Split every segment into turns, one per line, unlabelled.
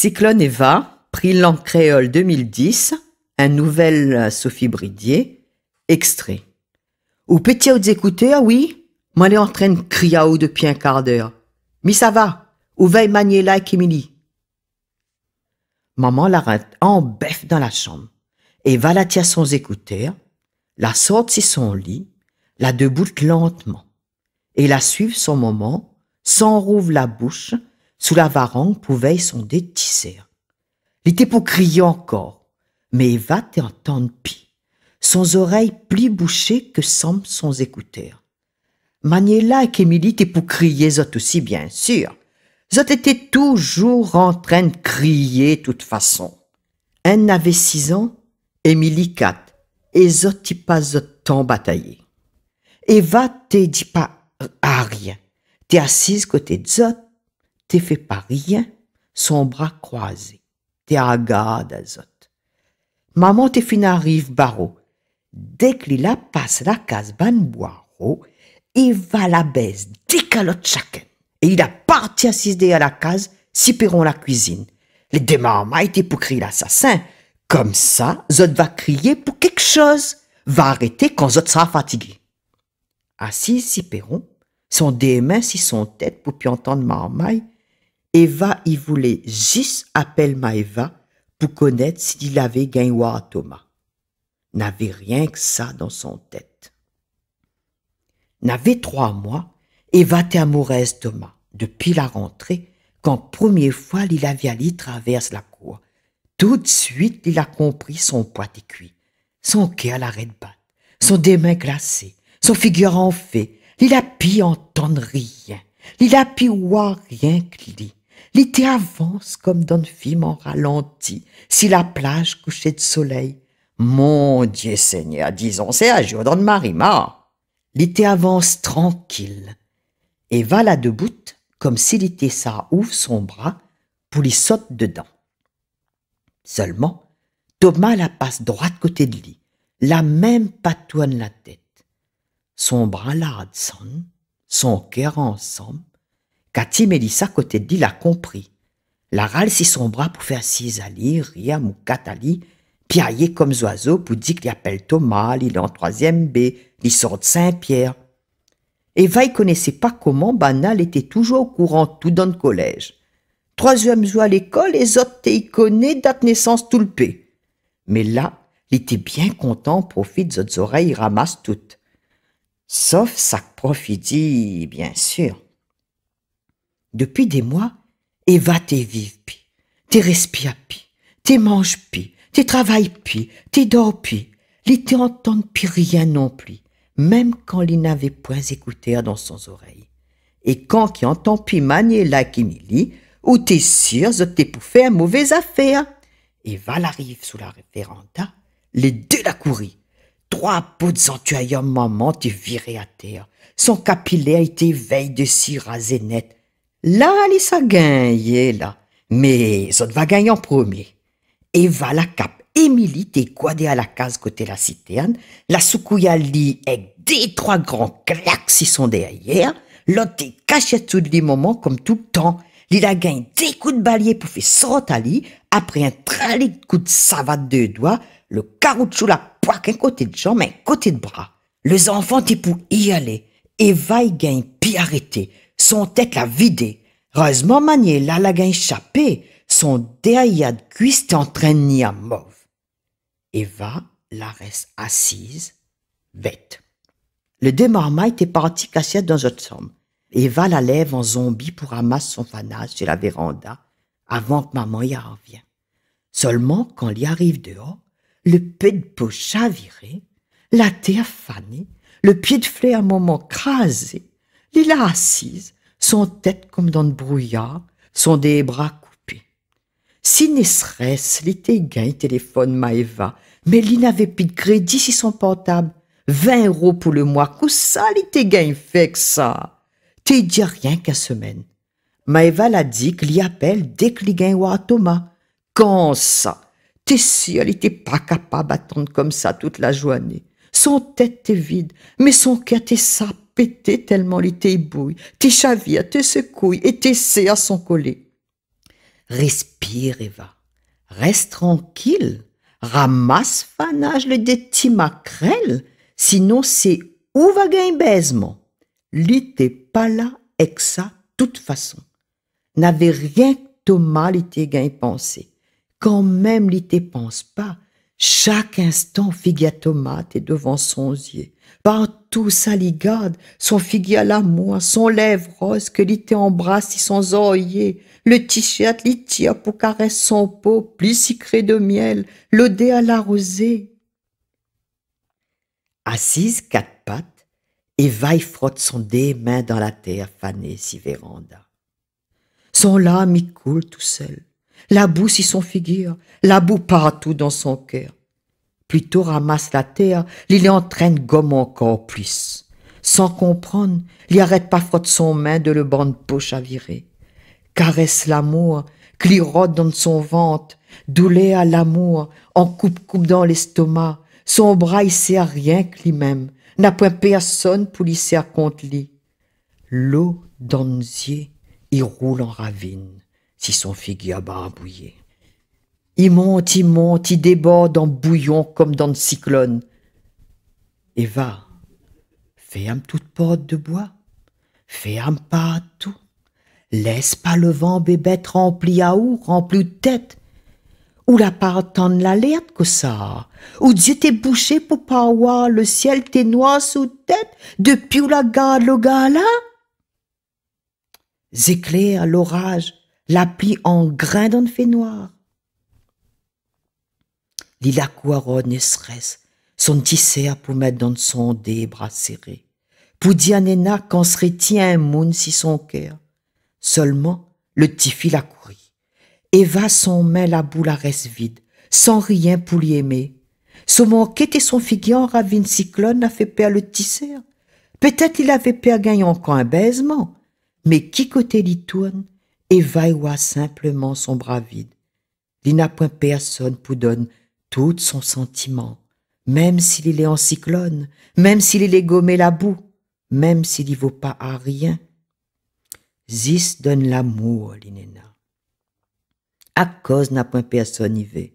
Cyclone Eva, prix créole 2010, un nouvel euh, Sophie Bridier, extrait. Ou petit aux écouteurs, oui, train de entraîne ou depuis un quart d'heure. Mais ça va, ou veille Maniela et Emily. Maman l'arrête en bœuf dans la chambre et va la tirer sans écouteur, la sorte si son lit, la deboute lentement et la suive son moment, S'enrouve la bouche sous la varangue pouvait son sonder tisser. L'été pour crier encore, mais va t'entendre pis. sans oreille plus bouchées que semble son écouteur. Maniela et Émilie t'es pour crier zot aussi, bien sûr. Zot était toujours en train de crier, toute façon. Un avait six ans, Émilie quatre, et zot y pas zot tant bataillé. Eva t'es dit pas à ah, rien. T'es assise côté zot, t'es fait pas rien, son bras croisé. T'es agade, Zot. Maman t'es arrive, barreau. Dès qu'il la passe la case Boireau il va la baisse décalote chacun. Et il a parti assister à la case, si la cuisine. Les deux été pour crier l'assassin. Comme ça, Zot va crier pour quelque chose. Va arrêter quand Zot sera fatigué. Assis, si perron, son des mains si son tête pour puis entendre marmaille, Eva y voulait juste appeler Maeva pour connaître s'il avait gagné à Thomas. N'avait rien que ça dans son tête. N'avait trois mois, Eva était amoureuse de Thomas depuis la rentrée quand première fois il avait traverse la cour. Tout de suite, il a compris son poids cuit, son cœur à l'arrêt de battre, son démain glacé, son figure en fait. Il a pu entendre rien. Il a pu voir rien que lui. L'été avance comme dans le film en ralenti. Si la plage couchait de soleil. Mon Dieu Seigneur, disons, c'est à jour dans le marima. L'été avance tranquille. Et va là debout, comme s'il était ça, ouvre son bras pour lui saute dedans. Seulement, Thomas la passe droite côté de lui, la même patouane la tête. Son bras la son, son cœur ensemble, Cathy Mélissa, côté de l'a compris. La râle si son bras pour faire Riam ria, Katali, piailler comme oiseau pour dire qu'il appelle Thomas, il est en troisième B, il sort de Saint-Pierre. Eva ne connaissait pas comment Banal était toujours au courant tout dans le collège. Troisième jour à l'école, les autres y connaît date naissance tout le pays. Mais là, il était bien content, profite autres oreilles, ramasse toutes. Sauf ça profite, bien sûr. Depuis des mois, Eva t'es vive pi, t'es respire pi, t'es mange pi, t'es travaille pi, t'es dors pis les t'es entend pi rien non plus, même quand les n'avait point écouté dans son oreille. Et quand qui entend pis manier la kimili, ou t'es sûr t'es pour faire mauvaise affaire. Eva l'arrive sous la référenda, les deux la courir. Trois pots de maman t'es viré à terre. Son capillaire était veille de si rasé net. Là, Alissa gagne, là. Mais ça va gagner en premier. Eva la cap. Émilie t'es quadé à la case côté la citerne. La soukouya lit avec des trois grands clacs qui sont derrière. L'autre est caché tout les moments comme tout le temps. Il a gagné des coups de balier pour faire sortir à Après un très de coup de savate de doigts, le caroutchou la poque un côté de jambe, un côté de bras. Les enfants t'es pour y aller. Eva, va gagne puis arrêter. Son tête l'a vidée, Heureusement, là l'a gaine échappé. Son derrière cuisse nier à mauve. Eva la reste assise, bête. Le démarma était parti cassé dans notre somme. Eva la lève en zombie pour ramasser son fanage sur la véranda avant que maman y revienne. Seulement, quand il y arrive dehors, le pied de poche chaviré, la terre fanée, le pied de flé à un moment crasé, il la assise, son tête comme dans le brouillard, son des bras coupés. Sinistresse, l'été gain téléphone Maeva, mais il n'avait plus de crédit si son portable. 20 euros pour le mois, que ça l'été gain fait que ça. T'es dit rien qu'à semaine. Maeva l'a dit qu'il appelle dès qu'il gagne à Thomas. Quand ça? T'es si elle était pas capable d'attendre comme ça toute la journée. Son tête est vide, mais son cœur est sapé tellement tellement lité bouille, tes à tes secouille et tes à son collet. Respire, Eva. Reste tranquille. Ramasse fanage le déti sinon c'est où va gagner baisement. pas là, exa, toute façon. N'avait rien que Thomas l'été gain pensé. Quand même l'ité pense pas, chaque instant figia Thomas est devant son yeux partout sa ligade, son figuier à l'amour, son lèvre rose que l'été embrasse si son oreiller, le t-shirt l'itia pour caresse son peau, plus sucré de miel, le dé à la rosée. Assise quatre pattes, vaille frotte son dé main dans la terre fanée si véranda. Son lame y coule tout seul, la boue si son figure, la boue partout dans son cœur, plutôt ramasse la terre, train entraîne gomme encore plus. Sans comprendre, l'y arrête pas frotte son main de le bande poche à virer. Caresse l'amour, clirote dans son ventre, doulé à l'amour, en coupe-coupe dans l'estomac, son bras il sert à rien que lui-même, n'a point personne pour lui à contre lui. L'eau dans y roule en ravine, si son figuier a barbouillé. Il monte, il monte, il déborde en bouillon comme dans le cyclone. Eva, ferme toute porte de bois, ferme pas tout. Laisse pas le vent bébête rempli à ou, rempli de tête. Ou la de l'alerte que ça. Ou Dieu t'est bouché pour pas voir le ciel t'es noir sous tête depuis où la garde le gars là. l'orage, la pluie en grain dans le fait noir et stress son pour mettre dans son bras serré. Poudianena qu'en serait-il un moun si son cœur Seulement, le tifil la courit. Eva son main la boule reste vide, sans rien pour lui aimer. Son manquette et son figure en ravine cyclone a fait peur le tisser. Peut-être il avait peur gagnant encore un baisement, mais qui côté l'y tourne, Eva voit simplement son bras vide. Il n'a point personne pour donne tout son sentiment, même s'il est en cyclone, même s'il est gommé la boue, même s'il n'y vaut pas à rien. Zis donne l'amour, l'inéna. À cause n'a point personne y veut.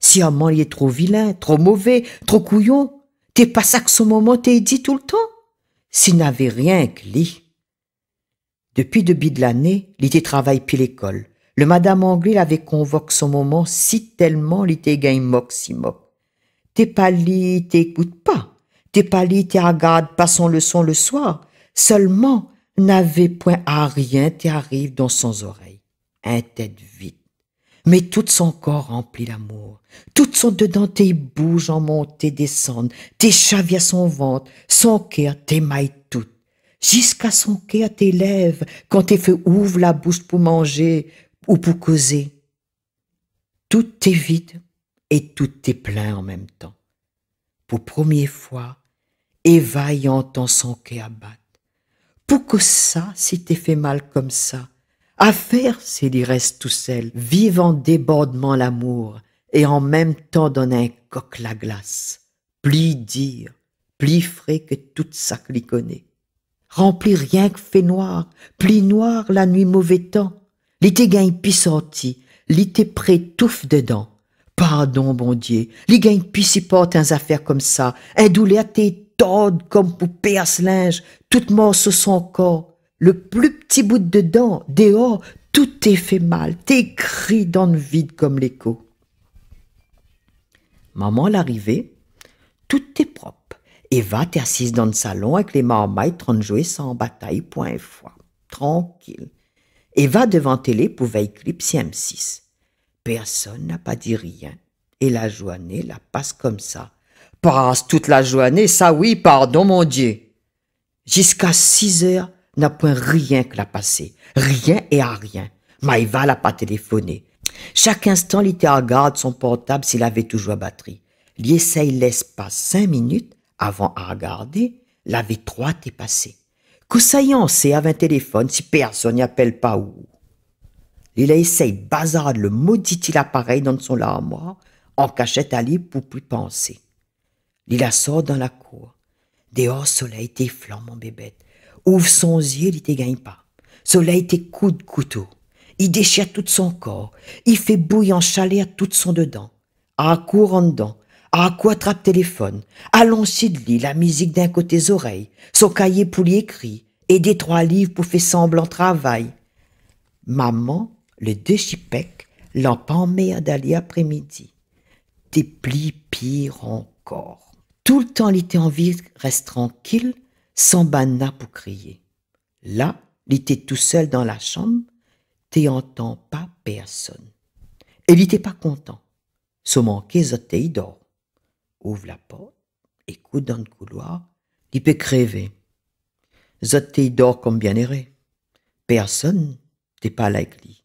Si amant il est trop vilain, trop mauvais, trop couillon, t'es pas ça que ce moment t'es dit tout le temps. S'il n'avait rien que lui. Depuis début de l'année, il travaille puis l'école. Le madame Anglais l'avait convoque son moment si tellement l'ité gain moque. « T'es pas lit, t'écoutes pas. T'es pas lit, passons pas son leçon le soir. Seulement, n'avait point à rien, t'arrive arrive dans son oreille. Un tête vite. Mais tout son corps remplit l'amour. Tout son dedans t'es bouge en montée, descendent, T'es à son ventre, son cœur t'émaille tout. Jusqu'à son cœur tes quand t'es fait ouvre la bouche pour manger, ou pour causer. Tout est vide et tout est plein en même temps. Pour première fois, Eva en entend son cœur abattre Pour que ça, si fait mal comme ça, à faire s'il y reste tout seul, vive en débordement l'amour et en même temps donne un coq la glace, plus dire, plus frais que toute sa cliquonnée. Remplir rien que fait noir, pli noir la nuit mauvais temps, L'été gagne pis sorti, l'été prêt touffe dedans. Pardon, bon Dieu, li pis puis supporte un affaire comme ça. Un doule à tord comme poupée à ce linge, toute mort sous son corps. Le plus petit bout de dedans, dehors, tout est fait mal, t'es dans le vide comme l'écho. Maman l'arrivée, tout est propre. Eva t'est assise dans le salon avec les marmailles trente jouer sans bataille point fois. Tranquille et va devant télé pour éclipser M6. Personne n'a pas dit rien. Et la journée la passe comme ça. Passe toute la journée, ça oui, pardon mon Dieu. Jusqu'à 6 heures, n'a point rien que la passer. Rien et à rien. Maïva l'a pas téléphoné. Chaque instant, l'été regarde son portable s'il avait toujours batterie. Il essaye l'espace cinq minutes avant à regarder, l'avait trois est passé. Que en et un téléphone si personne n'y appelle pas où Il essaye essayé le maudit appareil dans son armoire, en cachette à lit pour plus penser. Lila sort dans la cour. Dehors, soleil était mon bébête. Ouvre son yeux, il te gagne pas. Soleil était coup de couteau. Il déchire tout son corps. Il fait bouillir en à tout son dedans. À court en dedans. À quoi attrape téléphone. Allons de lit, la musique d'un côté oreilles. Son cahier pour lui écrit et des trois livres pour faire semblant travail. Maman le déchipec l'empemmerde d'aller après midi Des plis pire encore. Tout le temps, il en vie, reste tranquille, sans pour crier. Là, il était tout seul dans la chambre, t'entends pas personne. Et l'été pas content. Son manqué zoté, il dort. Ouvre la porte, écoute dans le couloir, il peut d'or comme bien erré. Personne n'est pas à l'église.